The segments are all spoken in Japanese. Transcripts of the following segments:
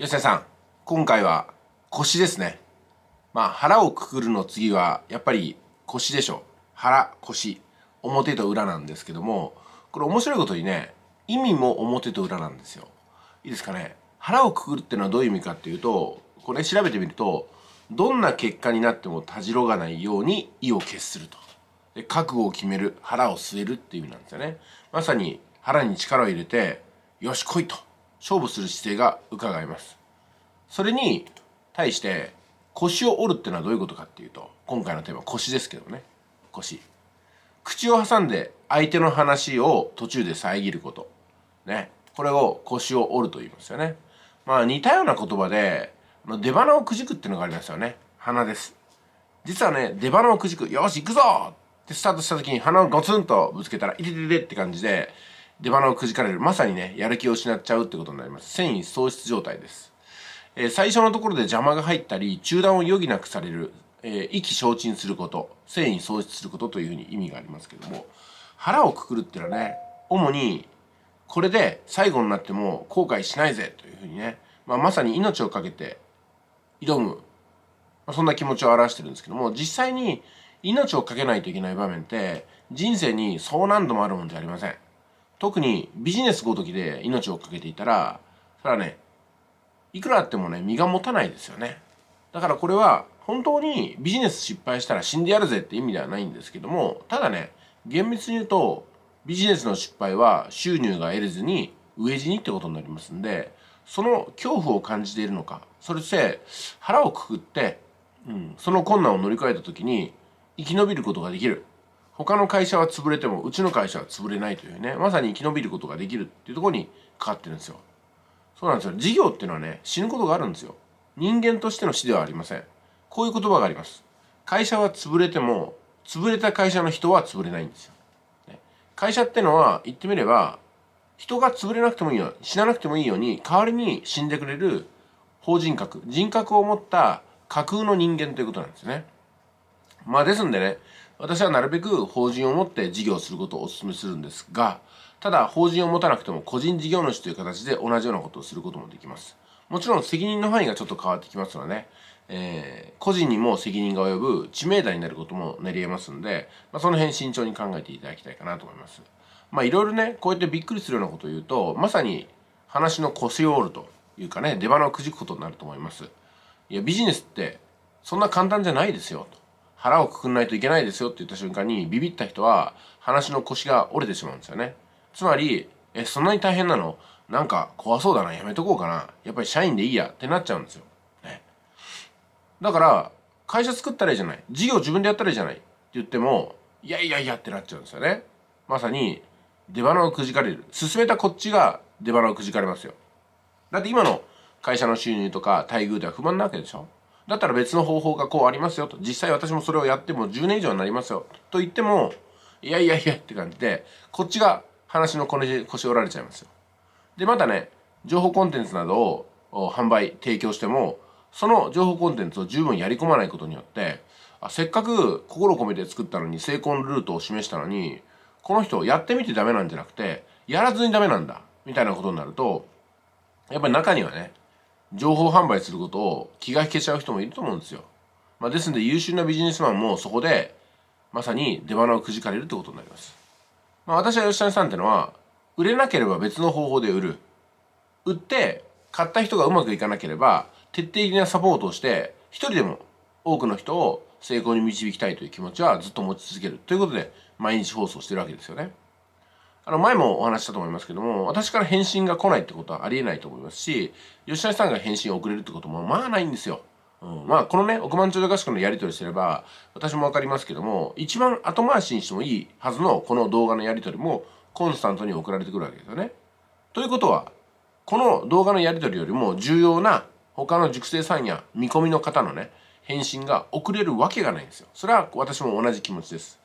吉田さん今回は腰ですねまあ腹をくくるの次はやっぱり腰でしょ腹腰表と裏なんですけどもこれ面白いことにね意味も表と裏なんですよいいですかね腹をくくるっていうのはどういう意味かっていうとこれ調べてみるとどんな結果になってもたじろがないように意を決するとで覚悟を決める腹を据えるっていう意味なんですよねまさに腹に力を入れてよし来いと勝負する姿勢が伺えますそれに対して腰を折るってのはどういうことかっていうと今回のテーマ腰ですけどね腰口を挟んで相手の話を途中で遮ることねこれを腰を折ると言いますよねまあ似たような言葉で出鼻をくじくっていうのがありますよね鼻です実はね出鼻をくじくよし行くぞってスタートした時に鼻をゴツンとぶつけたらいてててって感じで出花をくじかれるまさにねやる気を失っちゃうってことになります繊維喪失状態です、えー、最初のところで邪魔が入ったり中断を余儀なくされる、えー、意気消沈すること繊維喪失することというふうに意味がありますけども腹をくくるっていうのはね主にこれで最後になっても後悔しないぜというふうにね、まあ、まさに命を懸けて挑む、まあ、そんな気持ちを表してるんですけども実際に命を懸けないといけない場面って人生にそう何度もあるもんじゃありません。特にビジネスごときで命を懸けていたら、それはね、いくらあってもね、身が持たないですよね。だからこれは、本当にビジネス失敗したら死んでやるぜって意味ではないんですけども、ただね、厳密に言うと、ビジネスの失敗は収入が得れずに、飢え死にってことになりますんで、その恐怖を感じているのか、それして腹をくくって、うん、その困難を乗り越えた時に生き延びることができる。他の会社は潰れてもうちの会社は潰れないというねまさに生き延びることができるっていうとこにかかってるんですよそうなんですよ事業っていうのはね死ぬことがあるんですよ人間としての死ではありませんこういう言葉があります会社は潰れても潰れた会社の人は潰れないんですよ、ね、会社ってのは言ってみれば人が潰れなくてもいいよ死ななくてもいいように代わりに死んでくれる法人格人格を持った架空の人間ということなんですねまあですんでね私はなるべく法人を持って事業することをお勧めするんですが、ただ法人を持たなくても個人事業主という形で同じようなことをすることもできます。もちろん責任の範囲がちょっと変わってきますので、ね、えー、個人にも責任が及ぶ知名度になることも練り得ますんで、まあ、その辺慎重に考えていただきたいかなと思います。まあいろいろね、こうやってびっくりするようなことを言うと、まさに話の腰を折るというかね、出花をくじくことになると思います。いや、ビジネスってそんな簡単じゃないですよ、と。腹をくくんないといけないですよって言った瞬間にビビった人は話の腰が折れてしまうんですよね。つまり、え、そんなに大変なのなんか怖そうだな、やめとこうかな。やっぱり社員でいいやってなっちゃうんですよ。ね。だから、会社作ったらいいじゃない。事業自分でやったらいいじゃない。って言っても、いやいやいやってなっちゃうんですよね。まさに、出花をくじかれる。進めたこっちが出花をくじかれますよ。だって今の会社の収入とか待遇では不満なわけでしょだったら別の方法がこうありますよと。実際私もそれをやっても10年以上になりますよ。と言っても、いやいやいやって感じで、こっちが話のこ腰折られちゃいますよ。で、またね、情報コンテンツなどを販売、提供しても、その情報コンテンツを十分やり込まないことによって、あせっかく心を込めて作ったのに成功のルートを示したのに、この人やってみてダメなんじゃなくて、やらずにダメなんだ、みたいなことになると、やっぱり中にはね、情報販売することを気が引けちゃう人もいると思うんですよ。まあ、ですので優秀なビジネスマンもそこでまさに出花をくじかれるってことになります。まあ、私は吉谷さんってのは売れなければ別の方法で売る。売って買った人がうまくいかなければ徹底的なサポートをして一人でも多くの人を成功に導きたいという気持ちはずっと持ち続けるということで毎日放送してるわけですよね。あの前もお話したと思いますけども私から返信が来ないってことはありえないと思いますし吉田さんが返信を遅れるってこともまあないんですよ。うん、まあこのね億万長者合宿のやり取りすれば私も分かりますけども一番後回しにしてもいいはずのこの動画のやり取りもコンスタントに送られてくるわけですよね。ということはこの動画のやり取りよりも重要な他の熟成さんや見込みの方のね返信が遅れるわけがないんですよ。それは私も同じ気持ちです。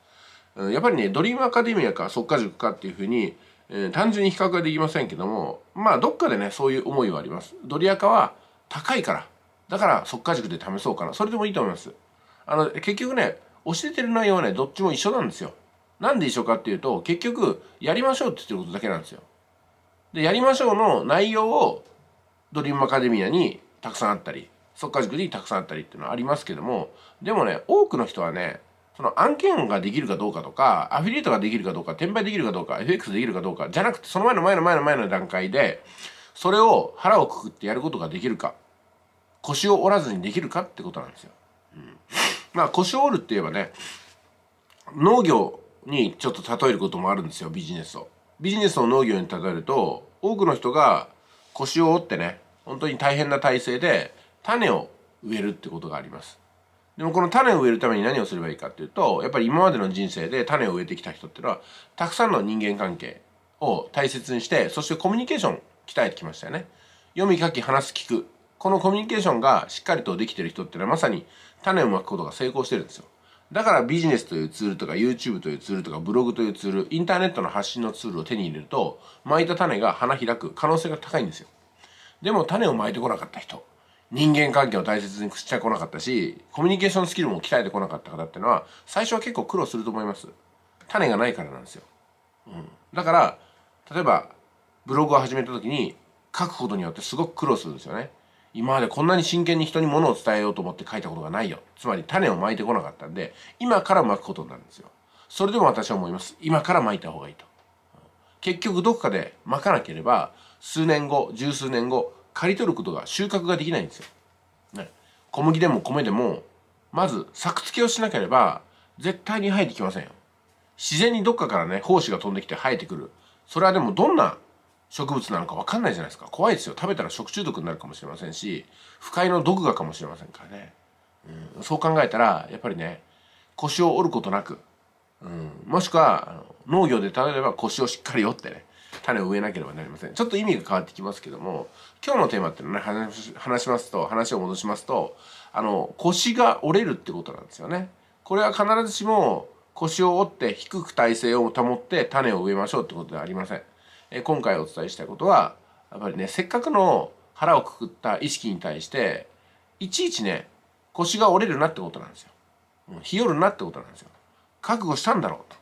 やっぱりねドリームアカデミアか即果塾かっていうふうに、えー、単純に比較はできませんけどもまあどっかでねそういう思いはありますドリアカは高いからだから即果塾で試そうかなそれでもいいと思いますあの結局ね教えてる内容はねどっちも一緒なんですよなんで一緒かっていうと結局やりましょうって言ってることだけなんですよでやりましょうの内容をドリームアカデミアにたくさんあったり即果塾にたくさんあったりっていうのはありますけどもでもね多くの人はねその案件ができるかどうかとか、アフィリエイトができるかどうか、転売できるかどうか、FX できるかどうか、じゃなくて、その前の前の前の前の段階で、それを腹をくくってやることができるか、腰を折らずにできるかってことなんですよ。うん、まあ、腰を折るって言えばね、農業にちょっと例えることもあるんですよ、ビジネスを。ビジネスを農業に例えると、多くの人が腰を折ってね、本当に大変な体制で種を植えるってことがあります。でもこの種を植えるために何をすればいいかっていうとやっぱり今までの人生で種を植えてきた人っていうのはたくさんの人間関係を大切にしてそしてコミュニケーション鍛えてきましたよね。読み書き話す聞くこのコミュニケーションがしっかりとできてる人っていうのはまさに種をまくことが成功してるんですよ。だからビジネスというツールとか YouTube というツールとかブログというツール、インターネットの発信のツールを手に入れると、巻いた種が花開く可能性が高いんですよ。でも種を巻いてこなかった人人間関係を大切にしてこなかったしコミュニケーションスキルも鍛えてこなかった方っていうのは最初は結構苦労すると思います種がないからなんですよ、うん、だから例えばブログを始めた時に書くことによってすごく苦労するんですよね今までこんなに真剣に人にものを伝えようと思って書いたことがないよつまり種をまいてこなかったんで今からまくことになるんですよそれでも私は思います今からまいた方がいいと結局どこかでまかなければ数年後十数年後刈り取ることが収穫ができないんですよ。ね、小麦でも米でもまず作付けをしなければ絶対に生えてきませんよ。自然にどっかからね胞子が飛んできて生えてくるそれはでもどんな植物なのか分かんないじゃないですか怖いですよ食べたら食中毒になるかもしれませんし不快の毒がかもしれませんからね、うん、そう考えたらやっぱりね腰を折ることなく、うん、もしくは農業で例えば腰をしっかり折ってね種を植えなければなりません。ちょっと意味が変わってきますけども、今日のテーマっていうのはね、話しますと、話を戻しますと、あの、腰が折れるってことなんですよね。これは必ずしも腰を折って低く体勢を保って種を植えましょうってことではありません。え今回お伝えしたいことは、やっぱりね、せっかくの腹をくくった意識に対して、いちいちね、腰が折れるなってことなんですよ。う日和るなってことなんですよ。覚悟したんだろうと。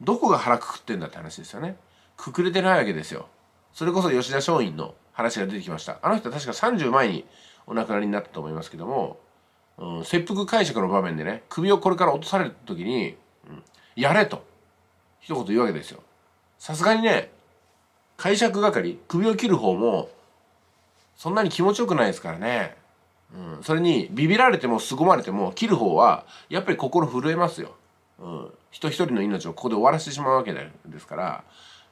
どこが腹くくってんだって話ですよね。くくれてないわけですよ。それこそ吉田松陰の話が出てきました。あの人は確か30前にお亡くなりになったと思いますけども、うん、切腹解釈の場面でね、首をこれから落とされた時に、うん、やれと、一言言うわけですよ。さすがにね、解釈係、首を切る方も、そんなに気持ちよくないですからね。うん、それに、ビビられても凄まれても、切る方は、やっぱり心震えますよ。うん、人一人の命をここで終わらせてしまうわけですから、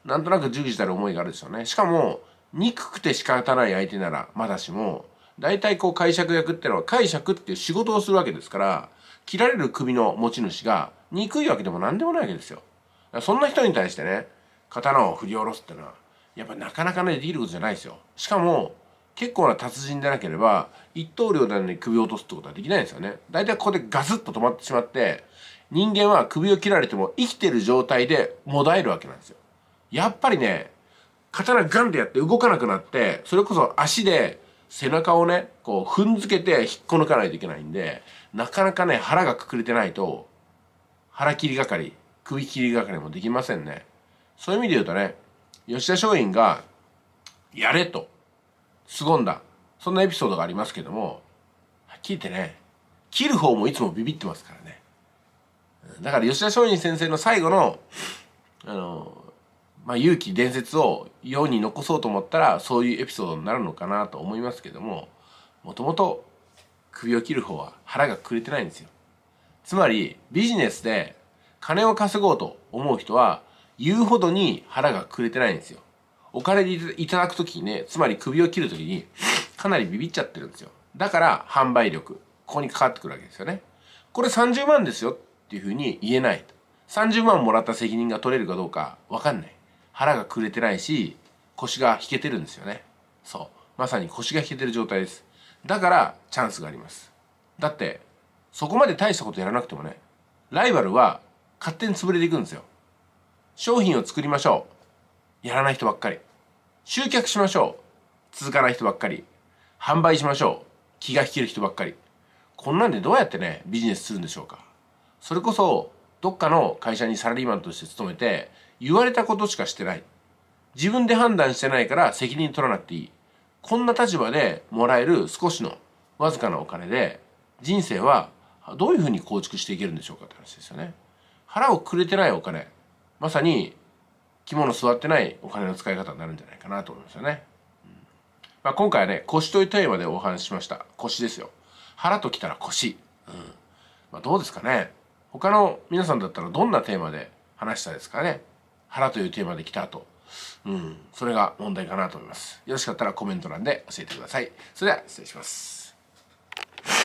なんとなくじじたる思いがあるでしょうねしかも憎くて仕方ない相手ならまだしも大体こう解釈役ってのは解釈っていう仕事をするわけですから切られる首の持ち主が憎いわけでも何でもないわけですよそんな人に対してね刀を振り下ろすってのはやっぱなかなかねできることじゃないですよしかも結構な達人でなければ一刀両断に首を落とすってことはできないんですよね大体ここでガスッと止まってしまって人間は首を切られても生きてる状態でもだえるわけなんですよやっぱりね刀ガンってやって動かなくなってそれこそ足で背中をねこう踏んづけて引っこ抜かないといけないんでなかなかね腹がくくれてないと腹切りがかり、首切りがかりもできませんねそういう意味で言うとね吉田松陰がやれと凄んだそんなエピソードがありますけどもはっきり言ってね切る方もいつもビビってますからねだから吉田松陰先生の最後のあのまあ、勇気伝説を世に残そうと思ったらそういうエピソードになるのかなと思いますけどももともと首を切る方は腹がくれてないんですよつまりビジネスで金を稼ごうと思う人は言うほどに腹がくれてないんですよお金でいただく時にねつまり首を切る時にかなりビビっちゃってるんですよだから販売力ここにかかってくるわけですよねこれ30万ですよっていうふうに言えない30万もらった責任が取れるかどうか分かんない腹がくれてないし腰が引けてるんですよねそうまさに腰が引けてる状態ですだからチャンスがありますだってそこまで大したことやらなくてもねライバルは勝手に潰れていくんですよ商品を作りましょうやらない人ばっかり集客しましょう続かない人ばっかり販売しましょう気が引ける人ばっかりこんなんでどうやってねビジネスするんでしょうかそれこそどっかの会社にサラリーマンとして勤めて言われたことしかしてない自分で判断してないから責任取らなくていいこんな立場でもらえる少しのわずかなお金で人生はどういうふうに構築していけるんでしょうかって話ですよね腹をくれてないお金まさに着物座ってないお金の使い方になるんじゃないかなと思いますよね、まあ、今回はね腰というテーマでお話ししました腰ですよ腹ときたら腰、うんまあ、どうですかね他の皆さんだったらどんなテーマで話したですかね腹というテーマで来た後うんそれが問題かなと思いますよろしかったらコメント欄で教えてくださいそれでは失礼します